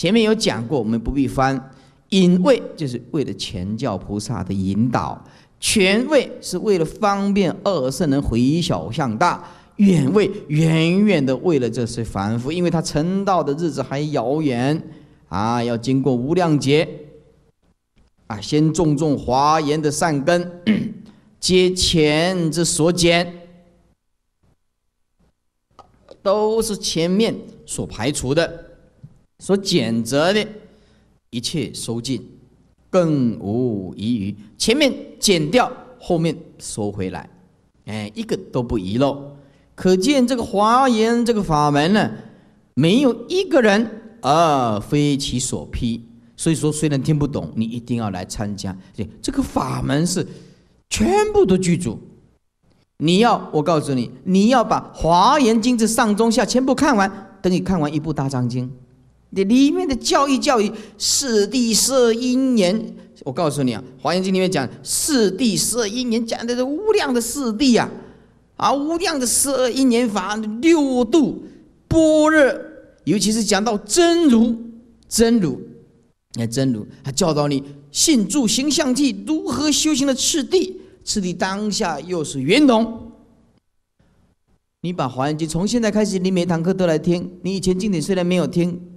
前面有讲过，我们不必翻，引位就是为了前教菩萨的引导，权位是为了方便二圣人回小向大，远位远远的为了这些凡夫，因为他成道的日子还遥远啊，要经过无量劫啊，先种种华严的善根，皆 前之所减，都是前面所排除的。所拣择的一切收尽，更无遗余。前面减掉，后面收回来，哎，一个都不遗漏。可见这个华严这个法门呢，没有一个人而非其所披。所以说，虽然听不懂，你一定要来参加。这个法门是全部都具足。你要我告诉你，你要把《华严经》这上中下全部看完。等你看完一部《大藏经》。你里面的教育教育四地十二因缘，我告诉你啊，《华严经》里面讲四地十二因缘，讲的是无量的四地啊，啊无量的十二因缘法六度波若，尤其是讲到真如真如，你看真如，他教导你信住形象记如何修行的次第，次第当下又是圆通。你把《华严经》从现在开始，你每堂课都来听，你以前经典虽然没有听。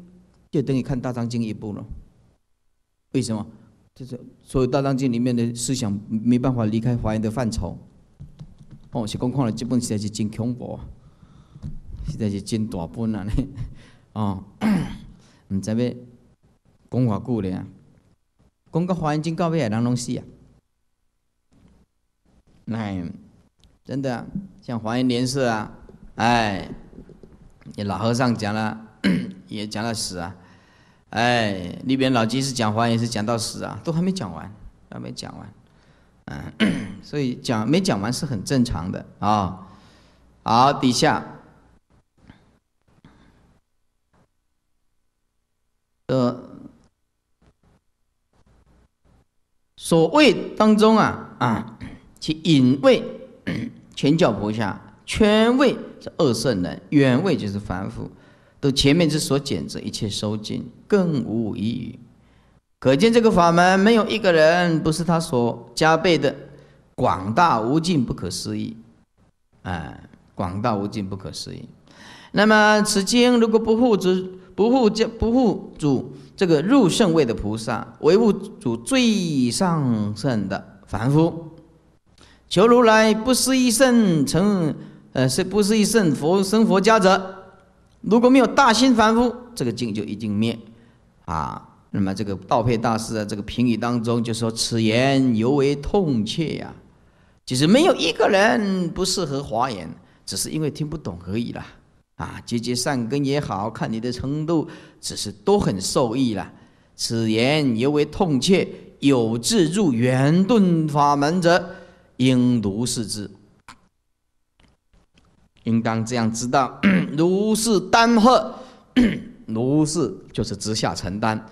就等于看《大章经》一部了，为什么？就是所有《大章经》里面的思想没办法离开华严的范畴。哦，是公看了这本实在是真恐怖，实在是真大本啊！哦，唔知咩，讲话久咧。讲到华严经，讲尾，的两东西啊？哎，真的像华严莲社啊！哎，你老和尚讲了，也讲了屎啊。哎，那边老金是讲话也是讲到死啊，都还没讲完，还没讲完，嗯，所以讲没讲完是很正常的啊。好，底下呃，所谓当中啊啊，其隐位前 脚菩萨，圈位是二圣人，远位就是凡夫。都前面之所减者，一切收尽，更无一语。可见这个法门，没有一个人不是他所加倍的广大无尽，不可思议。哎，广大无尽，不可思议。那么此经如果不护主，不护不护主这个入圣位的菩萨，唯护主最上圣的凡夫，求如来不施一圣成，呃，是不施一圣佛生佛家者。如果没有大心凡夫，这个净就一经灭，啊，那么这个道配大师的这个评语当中就说：“此言尤为痛切呀，其实没有一个人不适合华严，只是因为听不懂而已啦。啊，结结善根也好看你的程度，只是都很受益了。此言尤为痛切，有志入圆顿法门者，应读是之。”应当这样知道，如是担荷，如是就是直下承担。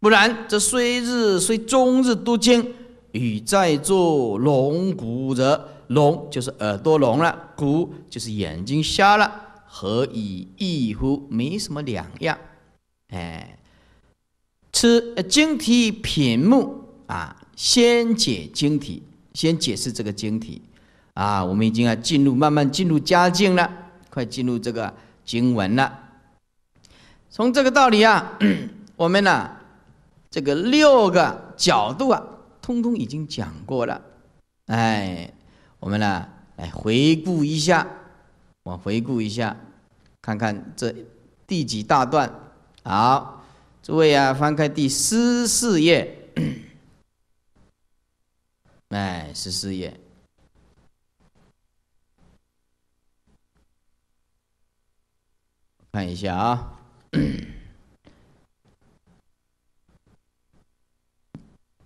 不然，这虽日虽终日都经，与在座聋骨者，聋就是耳朵聋了，骨就是眼睛瞎了，何以异乎？没什么两样。哎，吃晶体品目啊，先解晶体，先解释这个晶体。啊，我们已经啊进入，慢慢进入佳境了，快进入这个经文了。从这个道理啊，我们呢这个六个角度啊，通通已经讲过了。哎，我们呢来回顾一下，我回顾一下，看看这第几大段。好，诸位啊，翻开第十四页，哎，十四页。看一下啊，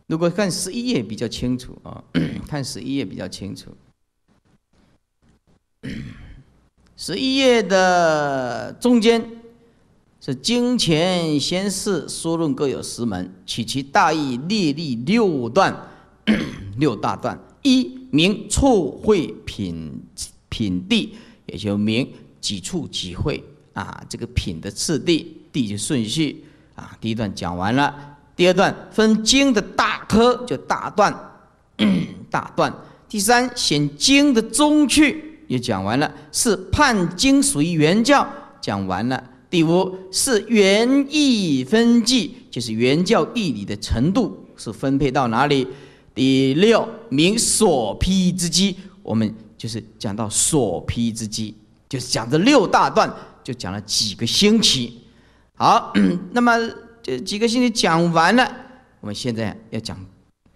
如果看十一页比较清楚啊，看十一页比较清楚。十一页的中间是经前先世疏论各有十门，取其大意列立六段，六大段：一明处会品品地，也就明几处几会。啊，这个品的次第，第就顺序啊。第一段讲完了，第二段分经的大科就大段，大段。第三显经的中去也讲完了。是判经属于原教讲完了。第五是原义分迹，就是原教义理的程度是分配到哪里？第六名所披之机，我们就是讲到所披之机，就是讲这六大段。就讲了几个星期，好，那么这几个星期讲完了，我们现在要讲，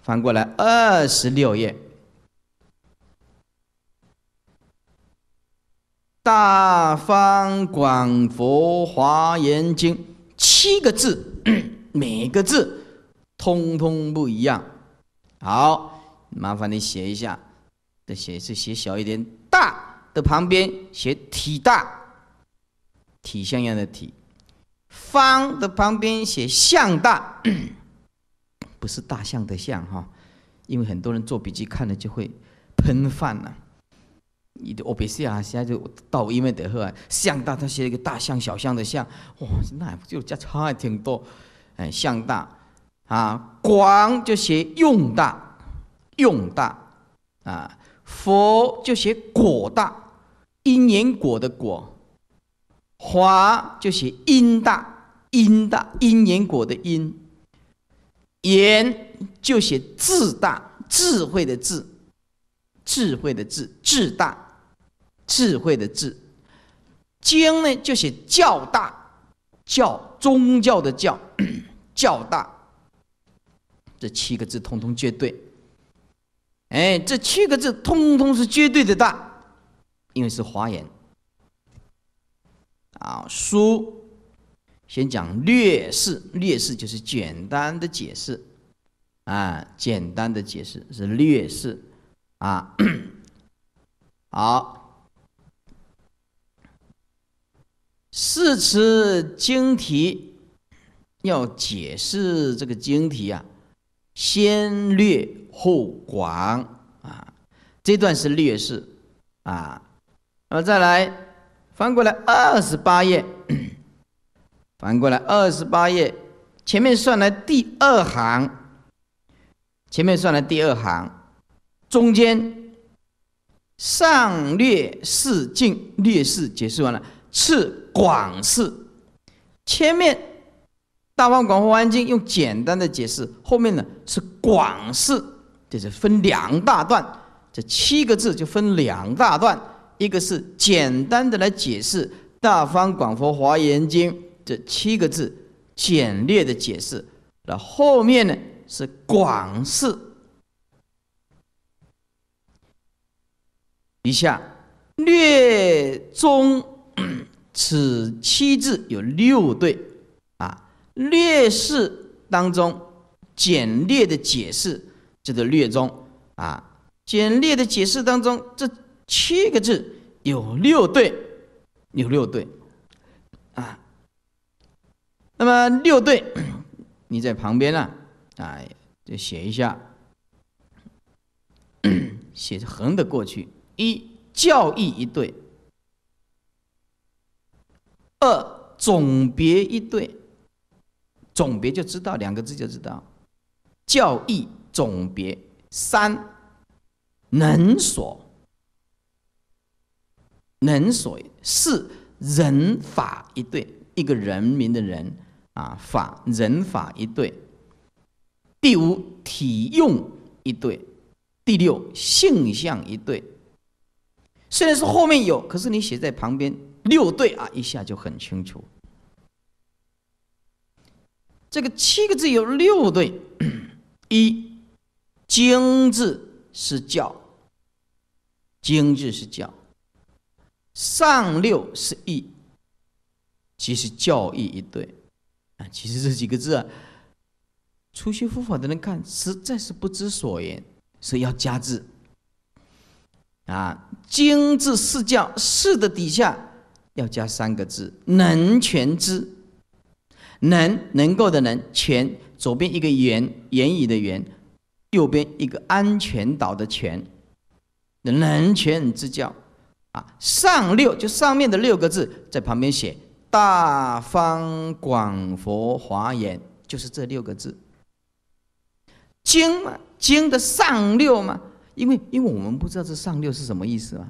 翻过来二十六页，《大方广佛华严经》七个字，每个字通通不一样。好，麻烦你写一下，再写一次，写小一点，大的旁边写体大。体像样的体，方的旁边写象大，不是大象的象哈，因为很多人做笔记看了就会喷饭了。你的我别写啊，现在就到因为得后啊，象大，他写一个大象小象的象，哇，那就加差挺多。哎，象大啊，广就写用大用大啊，佛就写果大因缘果的果。华就写因大因大因缘果的因，言就写智大智慧的智智慧的智智大智慧的智，经呢就写教大教宗教的教 教大，这七个字通通绝对。哎，这七个字通通是绝对的大，因为是华严。啊，书先讲劣势，劣势就是简单的解释啊，简单的解释是劣势啊。好，四次晶体要解释这个晶体啊，先略后广啊，这段是劣势啊，那么再来。翻过来二十八页，翻过来二十八页，前面算来第二行，前面算来第二行，中间上略四进略四，解释完了，次广式，前面大方广佛华经用简单的解释，后面呢是广式，就是分两大段，这七个字就分两大段。一个是简单的来解释《大方广佛华严经》这七个字，简略的解释。那后面呢是广释一下，略中此七字有六对啊。略释当中，简略的解释这个略中啊，简略的解释当中这。七个字有六对，有六对，啊，那么六对，你在旁边呢，啊，就写一下，写横的过去。一教义一对，二总别一对，总别就知道两个字就知道，教义总别。三能所。能所是人法一对，一个人民的人啊，法人法一对。第五体用一对，第六性相一对。虽然是后面有，可是你写在旁边六对啊，一下就很清楚。这个七个字有六对，一精字是教，精字是教。上六是义，其实教义一对啊。其实这几个字啊，初学佛法的人看实在是不知所言，所以要加字啊。经字是教，四的底下要加三个字：能全知，能能够的能，全左边一个言言语的言，右边一个安全岛的全，能全之教。啊，上六就上面的六个字，在旁边写“大方广佛华严”，就是这六个字。经吗？经的上六吗？因为因为我们不知道这上六是什么意思嘛，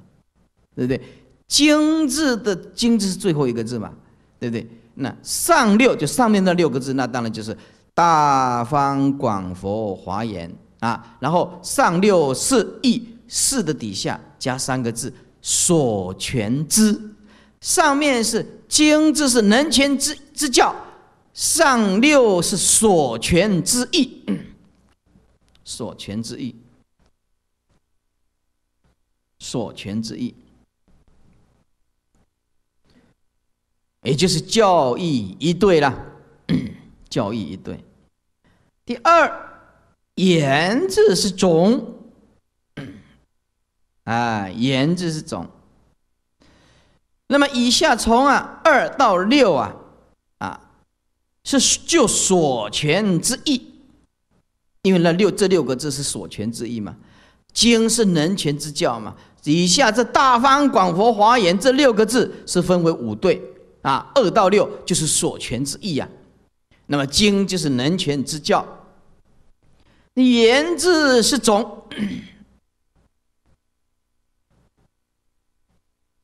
对不对？经字的经字是最后一个字嘛，对不对？那上六就上面那六个字，那当然就是“大方广佛华严”啊。然后上六是义，义的底下加三个字。所全之，上面是经字，是能全之之教；上六是所全 之意，所全之意，所全之意，也就是教义一对了，教义一对。第二，言字是总。啊，言字是总。那么以下从啊二到六啊啊，是就所全之意，因为那六这六个字是所全之意嘛。经是能全之教嘛。以下这大方广佛华严这六个字是分为五对啊，二到六就是所全之意呀。那么经就是能全之教，言字是总。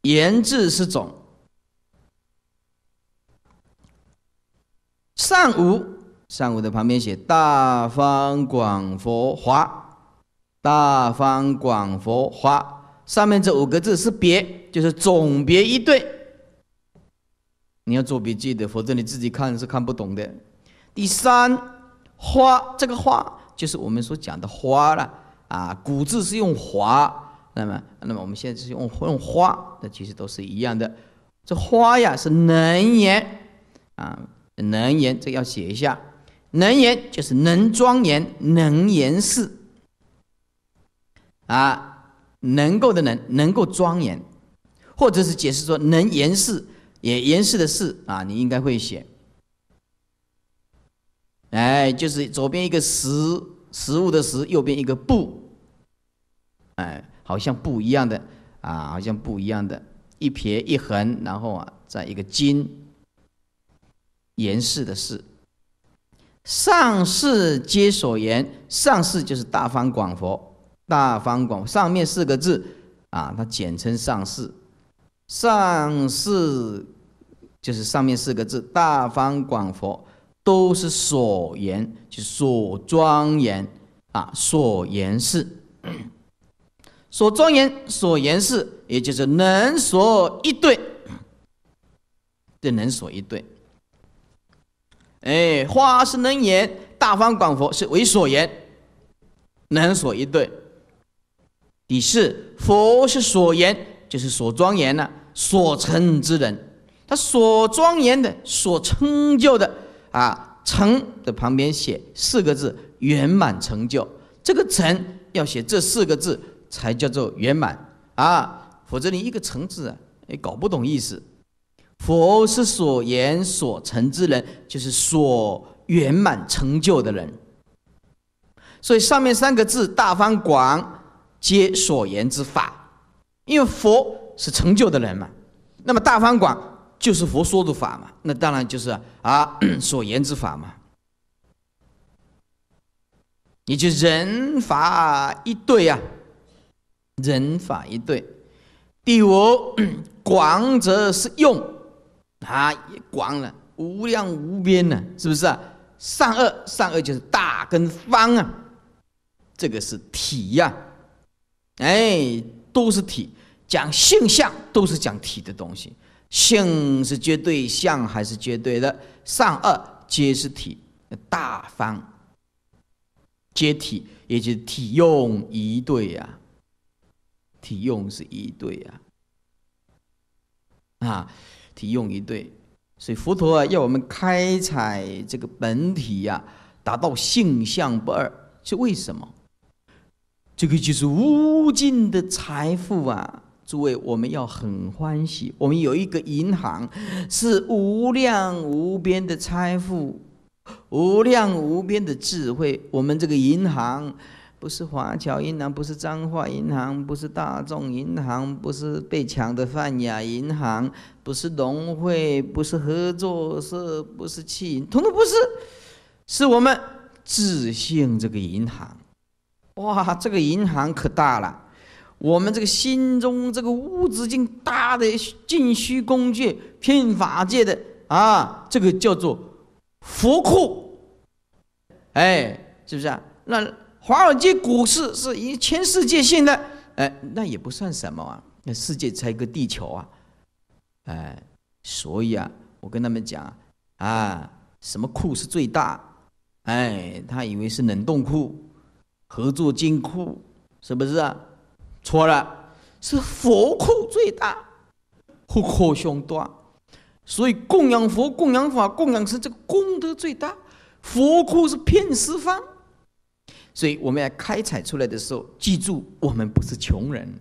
言字是总，善无善无的旁边写大方广佛华，大方广佛华上面这五个字是别，就是总别一对，你要做笔记的，否则你自己看是看不懂的。第三花这个花就是我们所讲的花了啊，古字是用华。那么，那么我们现在是用用花，那其实都是一样的。这花呀是能言啊，能言这要写一下。能言就是能庄严，能言事啊，能够的能，能够庄严，或者是解释说能言事，也言事的事啊，你应该会写。哎，就是左边一个食食物的食，右边一个不，哎。好像不一样的啊，好像不一样的，一撇一横，然后啊，在一个“金”言氏的“氏”，上士皆所言，上士就是大方广佛，大方广上面四个字啊，它简称上士，上士就是上面四个字，大方广佛都是所言，就所庄严啊，所言氏。所庄严所言是，也就是能所一对，这能所一对。哎，花是能言，大方广佛是为所言，能所一对。第四，佛是所言，就是所庄严了，所成之人，他所庄严的，所成就的，啊，成的旁边写四个字：圆满成就。这个成要写这四个字。才叫做圆满啊！否则你一个“成”字也搞不懂意思。佛是所言所成之人，就是所圆满成就的人。所以上面三个字“大方广”，皆所言之法。因为佛是成就的人嘛，那么“大方广”就是佛说的法嘛，那当然就是啊 所言之法嘛。你就人法一对啊！人法一对，第五 广者是用啊，广了无量无边呢，是不是啊？善恶善恶就是大跟方啊，这个是体呀，哎，都是体，讲性相都是讲体的东西，性是绝对，相还是绝对的，善恶皆是体，大方皆体，也就是体用一对呀。体用是一对啊，啊，体用一对，所以佛陀啊要我们开采这个本体呀，达到性相不二，是为什么？这个就是无尽的财富啊！诸位，我们要很欢喜，我们有一个银行，是无量无边的财富，无量无边的智慧，我们这个银行。不是华侨银行，不是彰化银行，不是大众银行，不是被抢的泛亚银行，不是农会，不是合作社，不是气银，统统不是，是我们自信这个银行，哇，这个银行可大了，我们这个心中这个物质金大的进虚工具骗法界的啊，这个叫做佛库，哎，是不是啊？那。华尔街股市是一全世界性的，哎，那也不算什么啊，那世界才一个地球啊，哎，所以啊，我跟他们讲，啊，什么库是最大？哎，他以为是冷冻库、合作金库，是不是啊？错了，是佛库最大，佛库凶多，所以供养佛、供养法、供养是这个功德最大，佛库是骗四方。所以我们要开采出来的时候，记住我们不是穷人，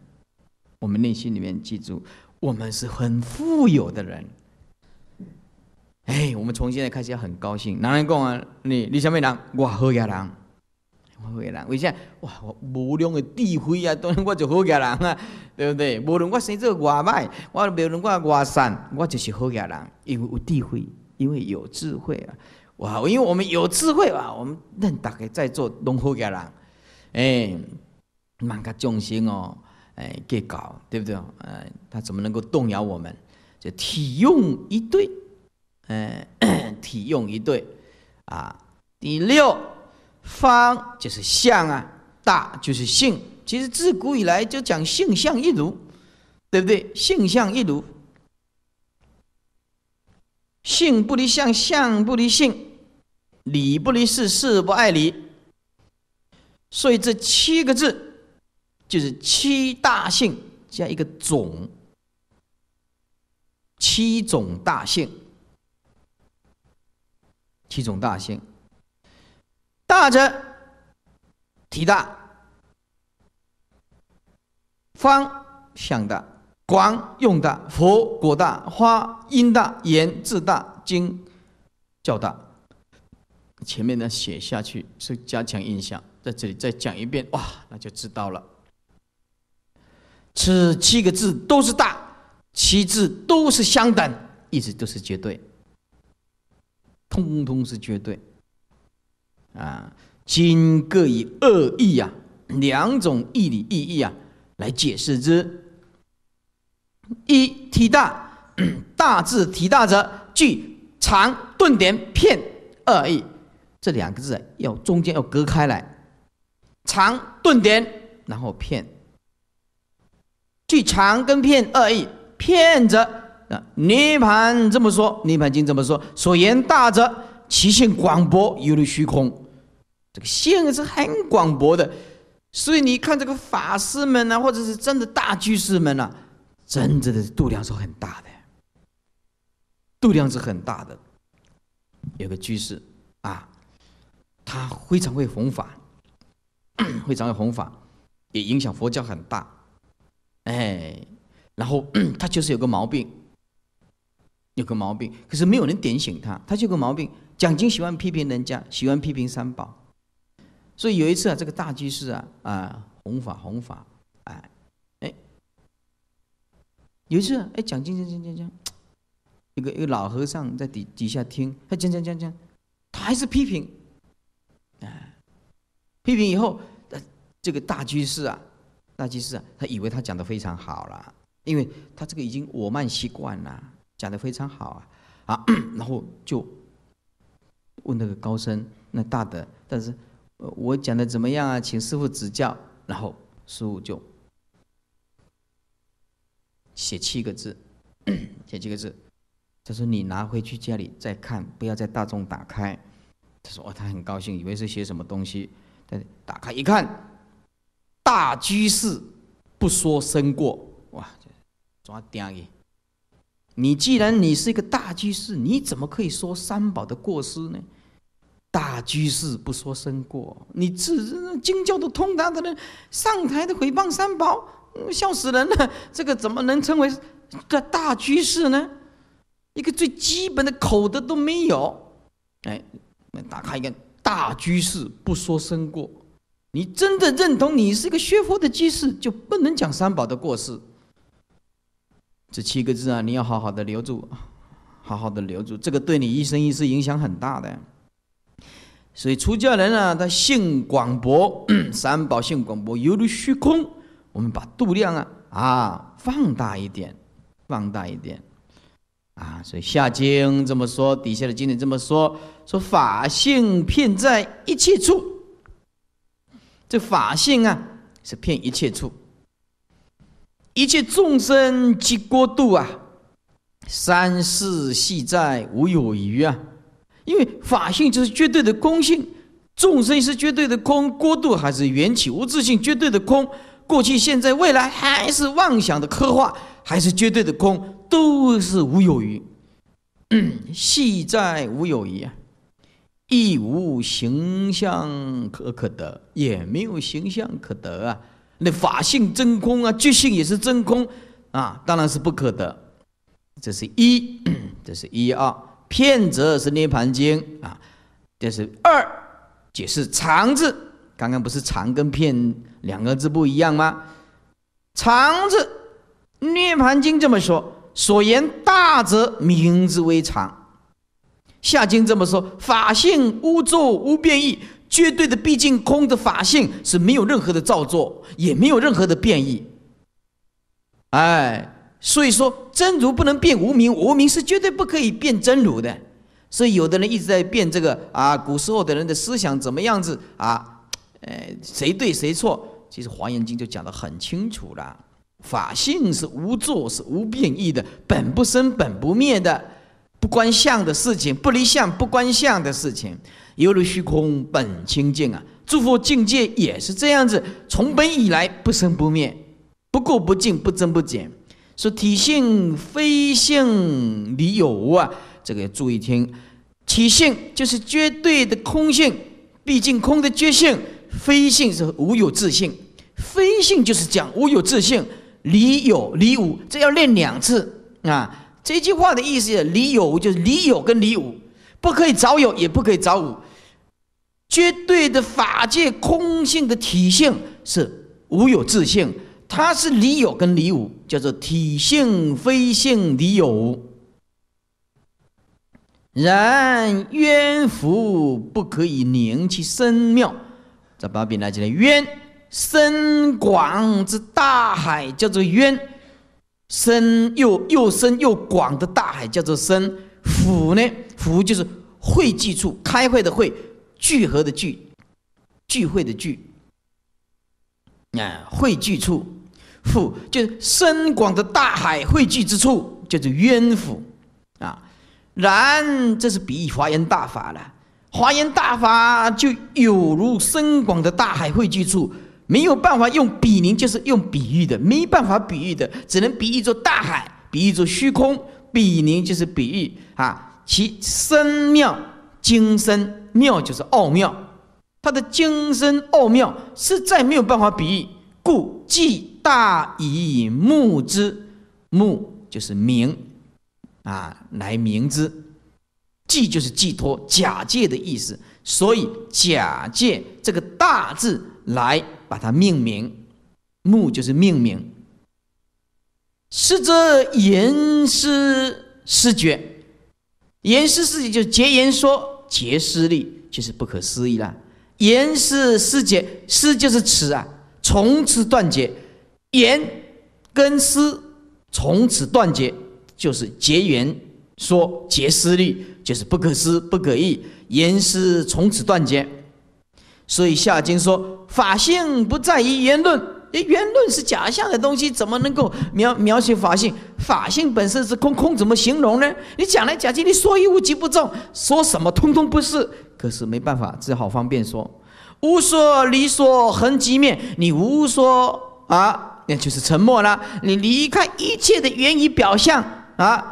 我们内心里面记住我们是很富有的人。哎，我们从现在开始要很高兴。男人讲啊，你你什么人？我好家人，我好家人。为啥？在哇，无量的智慧啊，当然我就好家人啊，对不对？无论我生做外卖，我无论我外善，我就是好家人，因为有智慧，因为有智慧啊。哇，因为我们有智慧哇，我们认大家在做农夫家人，哎，蛮个匠心哦，哎，给搞，对不对？哎，他怎么能够动摇我们？就体用一对，哎，体用一对啊。第六，方就是相啊，大就是性。其实自古以来就讲性相一如，对不对？性相一如。性不离相，相不离性，理不离事，事不爱理。所以这七个字就是七大性加一个总，七种大性，七种大性，大者体大，方向大。广用大佛果大花因大言字大经教大，前面呢写下去是加强印象，在这里再讲一遍哇，那就知道了。此七个字都是大，七字都是相等，一直都是绝对，通通是绝对啊！今各以二义啊，两种义理意义啊来解释之。一体大，大字体大者，具长钝点片二意。这两个字要中间要隔开来，长钝点，然后片，具长跟片二意。片者，啊涅盘这么说，涅盘经这么说？所言大者，其性广博，犹如虚空。这个性是很广博的，所以你看这个法师们呐，或者是真的大居士们呐。真正的度量是很大的，度量是很大的。有个居士啊，他非常会弘法，非常会弘法，也影响佛教很大。哎，然后 他就是有个毛病，有个毛病，可是没有人点醒他，他就有个毛病，讲经喜欢批评人家，喜欢批评三宝。所以有一次啊，这个大居士啊啊弘法弘法哎。有一次，哎，讲讲讲讲讲，一个一个老和尚在底底下听，他讲讲讲讲，他还是批评，哎，批评以后，这个大居士啊，大居士啊，他以为他讲的非常好了，因为他这个已经我慢习惯了，讲的非常好啊，啊，然后就问那个高僧，那大德，但是，我讲的怎么样啊？请师傅指教，然后师傅就。写七个字，写七个字。他说：“你拿回去家里再看，不要在大众打开。”他说：“哦，他很高兴，以为是写什么东西。”但打开一看，大居士不说生过，哇，抓掉你！你既然你是一个大居士，你怎么可以说三宝的过失呢？大居士不说生过，你这经教都通达的人，上台的诽谤三宝。笑死人了！这个怎么能称为个大居士呢？一个最基本的口德都没有。哎，打开一个大居士不说生过，你真的认同你是一个学佛的居士，就不能讲三宝的过失。这七个字啊，你要好好的留住，好好的留住，这个对你一生一世影响很大的。所以出家人啊，他性广博，三宝性广博，犹如虚空。我们把度量啊啊放大一点，放大一点，啊，所以夏经这么说，底下的经典这么说，说法性遍在一切处。这法性啊，是遍一切处，一切众生及过度啊，三世系在无有余啊。因为法性就是绝对的空性，众生是绝对的空，过度还是缘起无自性，绝对的空。过去、现在、未来，还是妄想的刻画，还是绝对的空，都是无有余，系在无有余啊，亦无形象可可得，也没有形象可得啊。那法性真空啊，觉性也是真空啊，当然是不可得。这是一，这是一二骗则是涅盘经啊，这是二，解释常字，刚刚不是常跟骗两个字不一样吗？常字，《涅盘经》这么说，所言大者名之为常。《夏经》这么说，法性无作无变异，绝对的毕竟空的法性是没有任何的造作，也没有任何的变异。哎，所以说真如不能变无名，无名是绝对不可以变真如的。所以有的人一直在变这个啊，古时候的人的思想怎么样子啊？哎，谁对谁错？其实《华严经》就讲得很清楚了，法性是无作、是无变异的，本不生、本不灭的，不观相的事情，不离相、不观相的事情，犹如虚空本清净啊。诸佛境界也是这样子，从本以来不生不灭，不垢不净，不增不减。说体性非性离有啊，这个要注意听，体性就是绝对的空性，毕竟空的觉性。非性是无有自性，非性就是讲无有自性，理有理无，这要练两次啊。这句话的意思，理有就是理有跟理无，不可以早有，也不可以早无。绝对的法界空性的体性是无有自性，它是理有跟理无，叫做体性非性理有。然冤福不可以凝其深妙。再把笔拿起来，渊深广之大海叫做渊，深又又深又广的大海叫做深。府呢？府就是汇聚处，开会的会，聚合的聚，聚会的聚。啊，汇聚处，府就是深广的大海汇聚之处，叫做渊府。啊，然这是比喻华严大法了。华严大法就有如深广的大海汇聚处，没有办法用比邻，就是用比喻的，没办法比喻的，只能比喻作大海，比喻作虚空。比邻就是比喻啊，其深妙精深妙就是奥妙，它的精深奥妙实在没有办法比喻，故即大以目之，目就是明啊，来明之。寄就是寄托、假借的意思，所以假借这个大字来把它命名。目就是命名。师则言师师绝。言师师觉就是结言说结师力，就是不可思议了。言师师觉，师就是此啊，从此断绝。言跟师从此断绝，就是结言说结师力。就是不可思不可议，言思从此断绝。所以《夏经》说法性不在于言论，言论是假象的东西，怎么能够描描写法性？法性本身是空，空怎么形容呢？你讲来讲去，你说一无机不中，说什么通通不是。可是没办法，只好方便说：无说离说恒即灭。你无说啊，那就是沉默了。你离开一切的源于表象啊，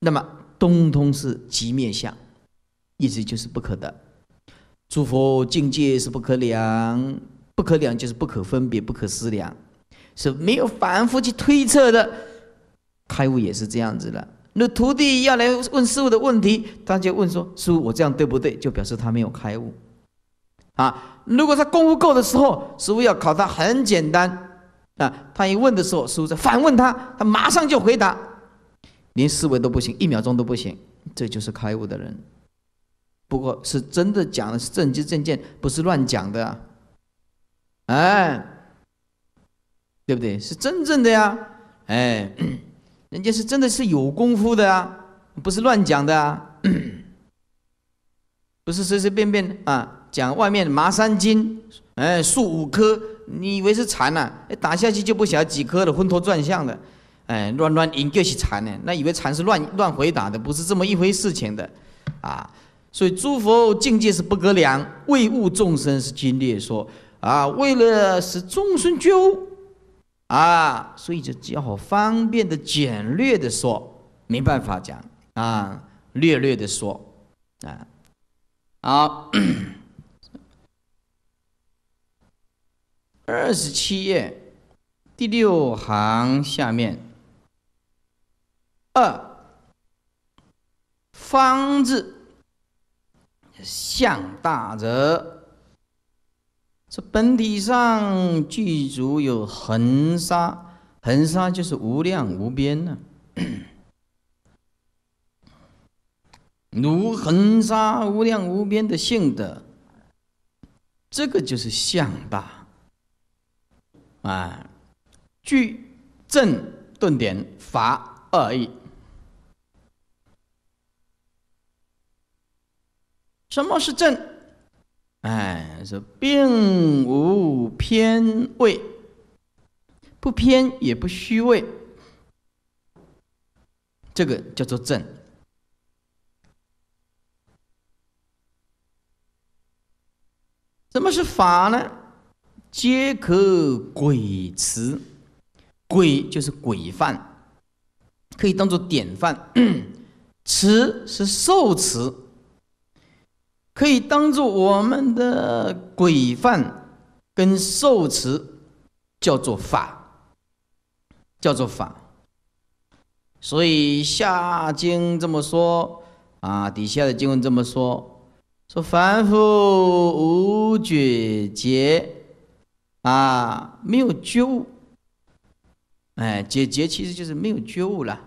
那么。通通是极灭相，意思就是不可得。诸佛境界是不可量，不可量就是不可分别，不可思量，是没有反复去推测的。开悟也是这样子的。那徒弟要来问师傅的问题，他就问说：“师傅，我这样对不对？”就表示他没有开悟。啊，如果他功夫够的时候，师傅要考他很简单啊，他一问的时候，师傅再反问他，他马上就回答。连思维都不行，一秒钟都不行，这就是开悟的人。不过，是真的讲的是正知正见，不是乱讲的。啊，哎，对不对？是真正的呀。哎，人家是真的是有功夫的啊，不是乱讲的啊，不是随随便便啊讲外面麻三斤，哎，树五棵，你以为是禅呐？打下去就不晓得几棵了，昏头转向的。哎，乱乱 i 就是禅呢？那以为禅是乱乱回答的，不是这么一回事情的，啊！所以诸佛境界是不隔量，为物众生是境界，说啊，为了使众生觉悟啊，所以就只好方便的简略的说，没办法讲啊，略略的说啊。好，二十七页第六行下面。二方字向大者，这本体上具足有恒沙，恒沙就是无量无边呢。如恒沙无量无边的性德，这个就是相大。啊，具正顿点法二义。什么是正？哎，说并无偏位，不偏也不虚位，这个叫做正。什么是法呢？皆可鬼辞，鬼就是鬼犯，可以当做典范；辞 是受辞。可以当做我们的规范跟受持，叫做法，叫做法。所以下经这么说啊，底下的经文这么说，说凡夫无觉觉啊，没有觉悟，哎，解觉其实就是没有觉悟了，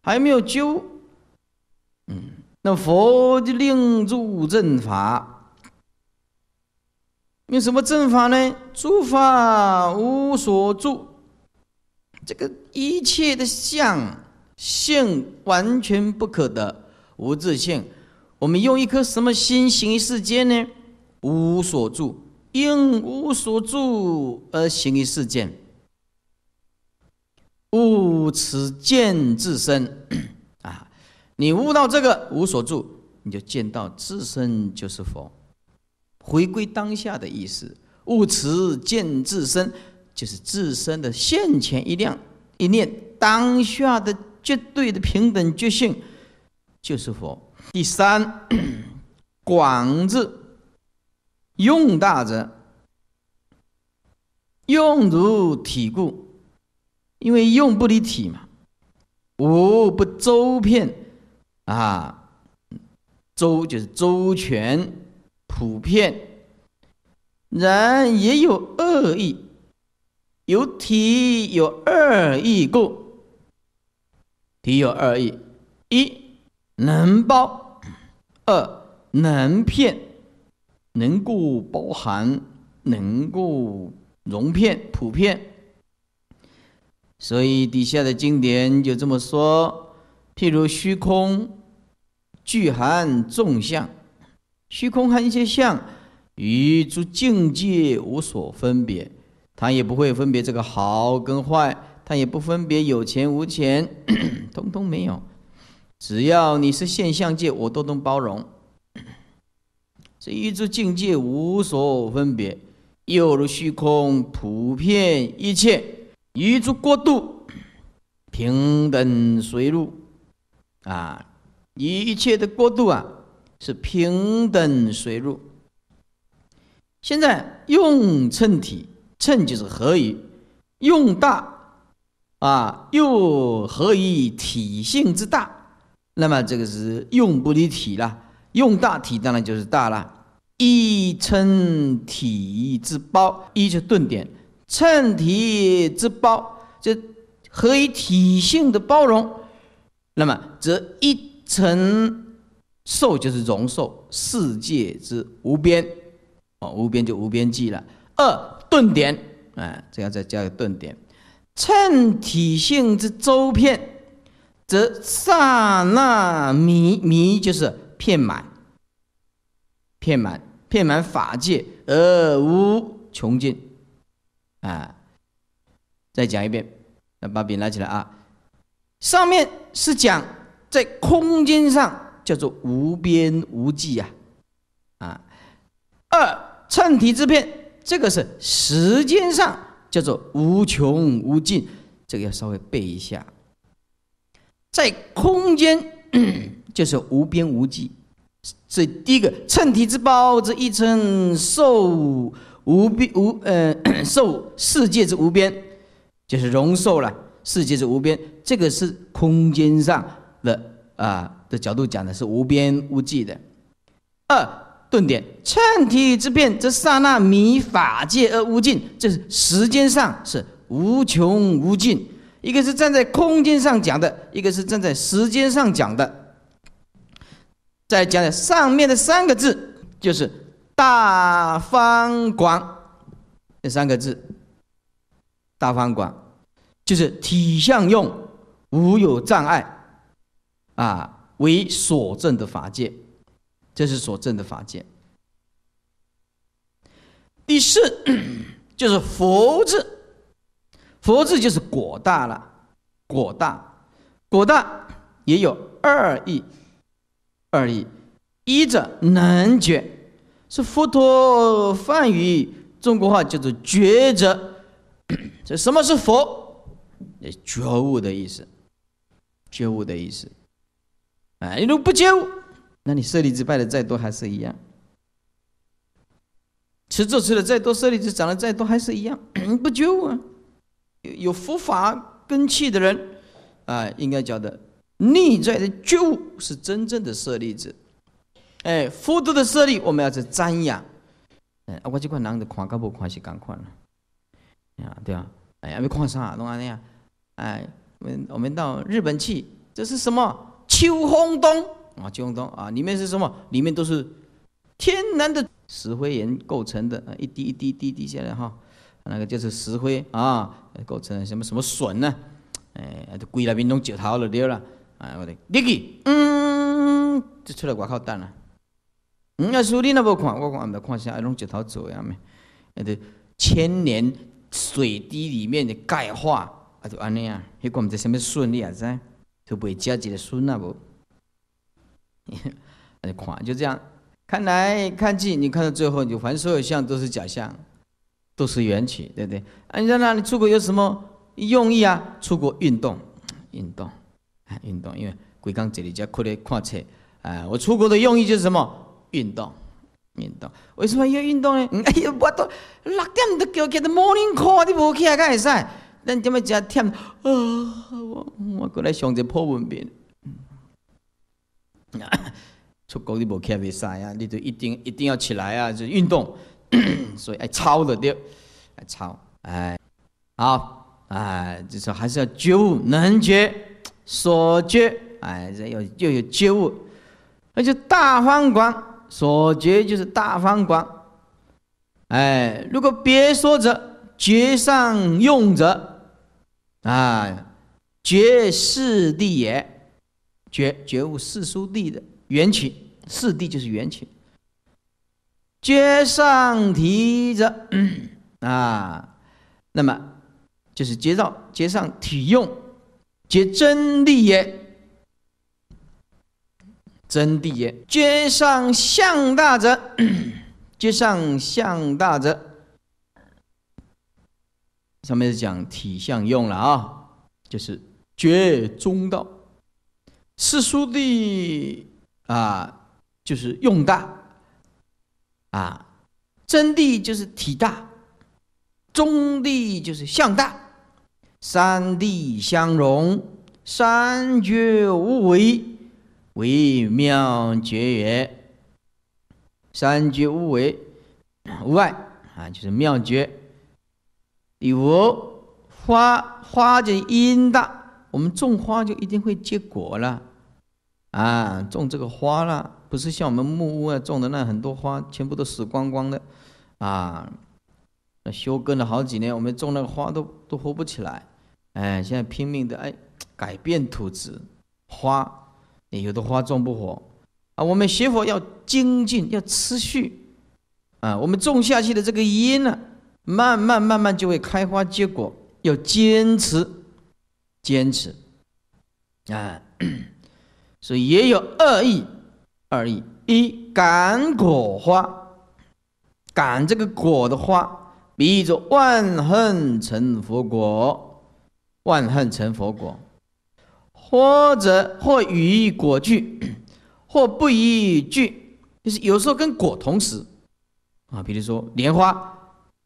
还没有觉，嗯。佛的令住正法，用什么正法呢？诸法无所住，这个一切的相性完全不可得，无自性。我们用一颗什么心行于世间呢？无所住，因无所住而行于世间，悟此见自身。你悟到这个无所住，你就见到自身就是佛，回归当下的意思。悟持见自身，就是自身的现前一亮一念当下的绝对的平等觉性，就是佛。第三，广字用大者，用如体故，因为用不离体嘛。无不周遍。啊，周就是周全、普遍，然也有恶意，有体有二意故，体有二意：一能包，二能骗，能够包含，能够容骗、普遍。所以底下的经典就这么说：譬如虚空。具含众相，虚空含一些相，与诸境界无所分别，他也不会分别这个好跟坏，他也不分别有钱无钱，通通没有。只要你是现象界，我都能包容。这一诸境界无所分别，犹如虚空，普遍一切，与诸过度平等随入，啊。一切的过渡啊，是平等随入。现在用称体，称就是合于，用大啊？又合以体性之大？那么这个是用不离体了，用大体当然就是大了。一称体之包，一就顿点，称体之包这合以体性的包容？那么则一。成受就是容受世界之无边，哦，无边就无边际了。二顿点，啊，这样再加个顿点，称体性之周遍，则刹那弥弥就是片满，片满片满法界而无穷尽，啊，再讲一遍，那把笔拿起来啊，上面是讲。在空间上叫做无边无际呀，啊，二称体之变，这个是时间上叫做无穷无尽，这个要稍微背一下。在空间 就是无边无际，这第一个称体之包，这一称受无边无呃 受世界之无边，就是容受了世界之无边，这个是空间上。的啊的角度讲的是无边无际的。二顿点，称体之变，则刹那弥法界而无尽，这是时间上是无穷无尽。一个是站在空间上讲的，一个是站在时间上讲的。再讲讲上面的三个字，就是大方广，这三个字，大方广就是体相用无有障碍。啊，为所证的法界，这是所证的法界。第四 就是佛字，佛字就是果大了，果大，果大也有二义，二义，一者能觉，是佛陀梵语，中国话叫做觉者。这什么是佛？觉悟的意思，觉悟的意思。哎，你都不救，那你舍利子拜的再多还是一样。吃肉吃的再多，舍利子长得再多还是一样，不救啊！有有佛法根器的人，啊，应该叫的内在的觉悟是真正的舍利子。哎，佛陀的舍利，我们要去瞻仰。哎，我这块男的看个不看是同看了。呀，对啊，哎呀，没看山啊，弄安那样。哎，我们我们到日本去，这是什么？秋风冬啊，秋风冬啊，里面是什么？里面都是天然的石灰岩构成的，一滴一滴滴滴下来哈，那个就是石灰啊，构成什么什么笋呢？哎，归那边拢石头了掉了，哎我哋滴去，嗯，就出来外口等啦。嗯，阿叔你那无看，我讲唔得看啥，哎，拢石头做呀咩？那就千年水滴里面的钙化，啊，就安尼啊，伊管们知什么顺利啊？知？就不会一急的酸啊不，你 看就这样，看来看去，你看到最后，你凡所有相都是假象，都是缘起，对不对？啊，你在那里出国有什么用意啊？出国运动，运动，运动，因为鬼刚这里叫苦的看册啊，我出国的用意就是什么？运动，运动，为什么要运动呢？哎呀，我都六点都叫起的，没人看 l l 无不起来干啥？咱怎么这忝，啊，我我过来上这破文面，出国你无起比赛啊！你就一定一定要起来啊！就运动，所以爱操了对，爱操，哎好哎，就是还是要觉悟，能觉所觉，哎这有又有觉悟，那就大方光，所觉就是大方光，哎如果别说者觉上用者。啊，觉四谛也，觉觉悟四书谛的缘起，四谛就是缘起。觉上提着啊，那么就是觉照，觉上体用，觉真谛也，真谛也，觉上向大者，觉上向大者。上面是讲体相用了啊，就是觉中道，四书地啊，就是用大啊，真谛就是体大，中谛就是相大，三谛相融，三觉无为，为妙觉也，三觉无为无外啊，就是妙觉。第五，花花就因的，我们种花就一定会结果了，啊，种这个花了，不是像我们木屋啊种的那很多花，全部都死光光的，啊，那休耕了好几年，我们种那个花都都活不起来，哎，现在拼命的哎改变土质，花，有的花种不活，啊，我们学佛要精进，要持续，啊，我们种下去的这个因呢？慢慢慢慢就会开花结果，要坚持，坚持，啊！所以也有二意，二意，一感果花，感这个果的花，比喻着万恨成佛果，万恨成佛果；或者或与果聚，或不与聚，就是有时候跟果同时啊，比如说莲花。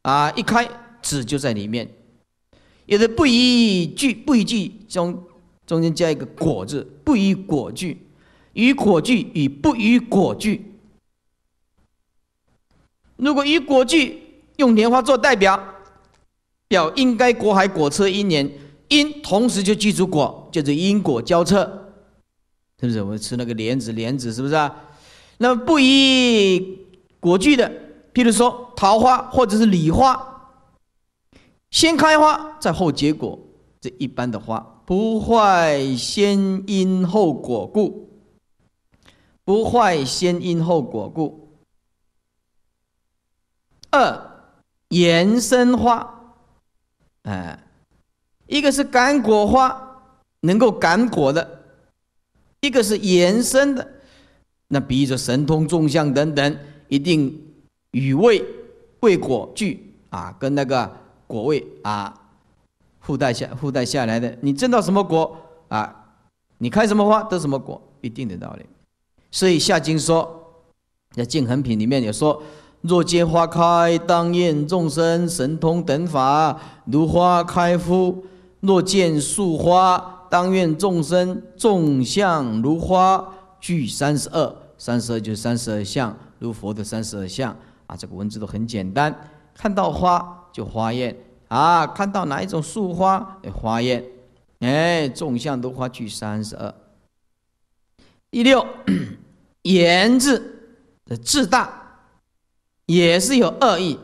啊，一开籽就在里面。有的不依聚不依聚，中中间加一个果字，不依果聚，与果聚与不宜果聚。如果以果聚用莲花做代表，表应该果海果车因缘，因同时就记住果，就是因果交车。是不是？我们吃那个莲子，莲子是不是？啊？那么不依果聚的。譬如说桃花或者是李花，先开花再后结果，这一般的花不坏先因后果故，不坏先因后果故。二延伸花，哎，一个是感果花，能够感果的，一个是延伸的，那比着神通众相等等，一定。与味味果俱啊，跟那个果位啊，附带下附带下来的，你证到什么果啊，你开什么花得什么果，一定的道理。所以《夏经》说，在《净衡品》里面有说：若见花开，当愿众生神通等法如花开夫。若见树花，当愿众生众相如花具三十二，三十二就是三十二相，如佛的三十二相。啊，这个文字都很简单，看到花就花艳啊，看到哪一种树花花艳，哎，纵向都花去三十二。第六，言字的字大，也是有恶意。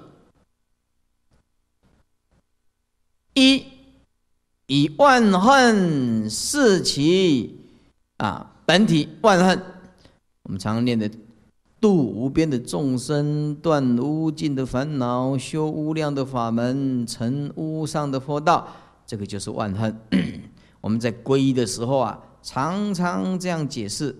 一以万恨视其啊本体万恨，我们常常念的。度无边的众生，断无尽的烦恼，修无量的法门，成无上的佛道，这个就是万恨。我们在皈依的时候啊，常常这样解释：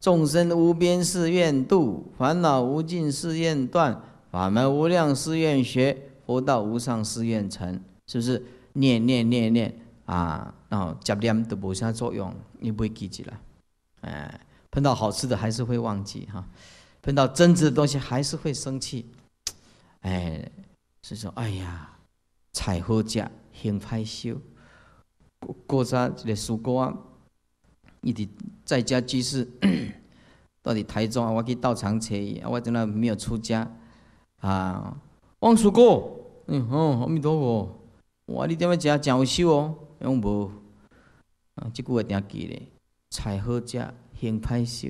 众生无边誓愿度，烦恼无尽誓愿断，法门无量誓愿学，佛道无上誓愿成。是不是？念念念念啊，然后接念都无啥作用，你不会记起来，哎。碰到好吃的还是会忘记哈，碰到真挚的东西还是会生气，哎，所以说，哎呀，菜好食，很害羞。过山一个蔬果啊，一直在家居士，到台中啊，我去道场啊，我在那没有出家啊，王叔哥，嗯哼，阿弥陀佛，哇，你点么吃，真会修哦，永波，啊，这个会点记咧，菜好食。轻拍修，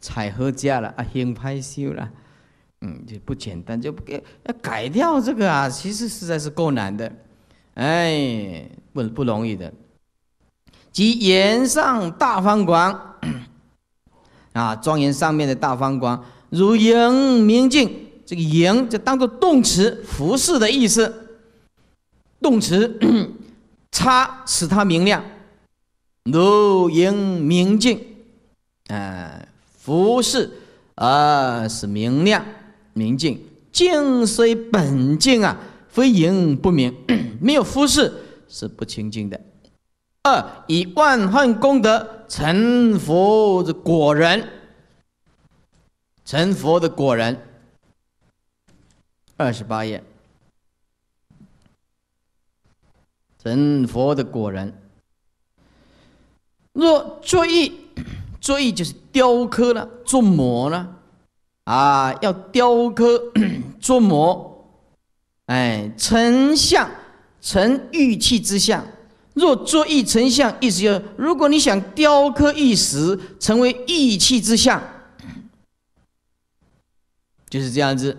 彩合家了啊！轻拍修了，嗯，就不简单，就不改掉这个啊，其实实在是够难的，哎，不不容易的。及檐上大方光，啊，庄严上面的大方光，如莹明镜，这个莹就当做动词，服饰的意思，动词 擦使它明亮。如影明镜，哎，服饰啊是明亮明镜，镜虽本镜啊，非盈不明，没有服饰是不清净的。二以万幻功德成佛的果人，成佛的果人，二十八页，成佛的果人。若作意，作意就是雕刻了，做模了，啊，要雕刻 做模，哎，成像成玉器之像。若作意成像，意思就是如果你想雕刻玉石，成为玉器之像，就是这样子。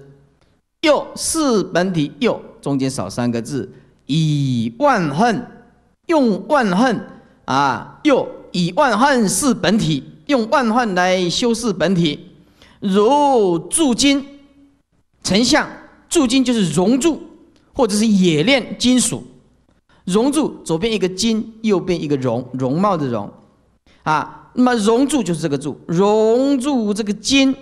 又四本体又中间少三个字，以万恨用万恨啊又。以万幻是本体，用万幻来修饰本体，如铸金成像。铸金就是熔铸，或者是冶炼金属。熔铸左边一个金，右边一个熔，容貌的容，啊，那么熔铸就是这个铸，熔铸这个金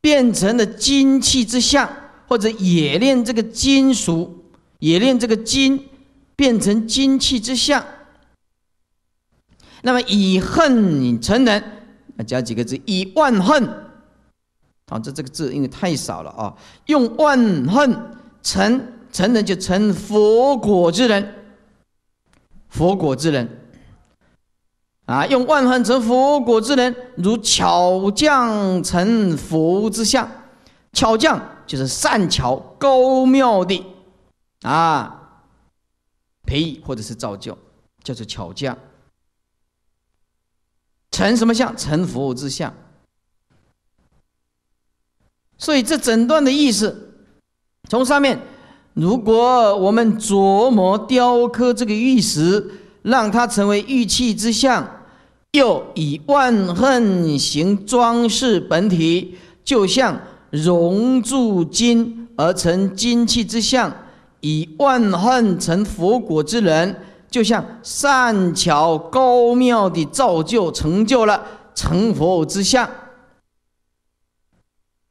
变成了金器之象，或者冶炼这个金属，冶炼这个金变成金器之象。那么以恨成人，加几个字，以万恨啊，这这个字因为太少了啊，用万恨成成人就成佛果之人，佛果之人啊，用万恨成佛果之人，如巧匠成佛之相，巧匠就是善巧高妙的啊，培育或者是造就，叫做巧匠。成什么相？成佛之相。所以这整段的意思，从上面，如果我们琢磨雕刻这个玉石，让它成为玉器之相，又以万恨形装饰本体，就像熔铸金而成金器之相，以万恨成佛果之人。就像善巧高妙的造就，成就了成佛之相，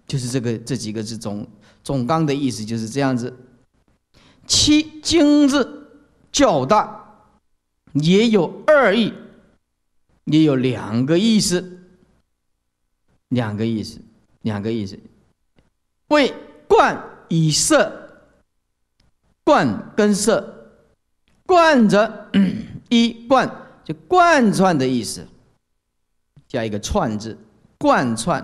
就是这个这几个字总总纲的意思就是这样子。七经字较大，也有二意，也有两个意思，两个意思，两个意思。为冠以色，冠跟色。贯着一贯就贯穿的意思，加一个串字，贯穿，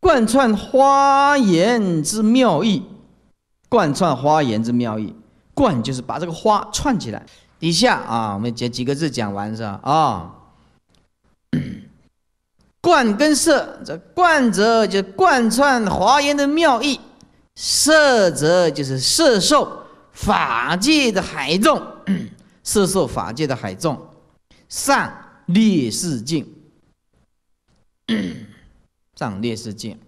贯穿花言之妙意，贯穿花言之妙意，贯就是把这个花串起来。底下啊，我们这几个字讲完是吧？啊，贯 跟色，这贯则就贯穿花言的妙意，色则就是色受。法界的海众，是受法界的海众，上劣视境，上劣士境。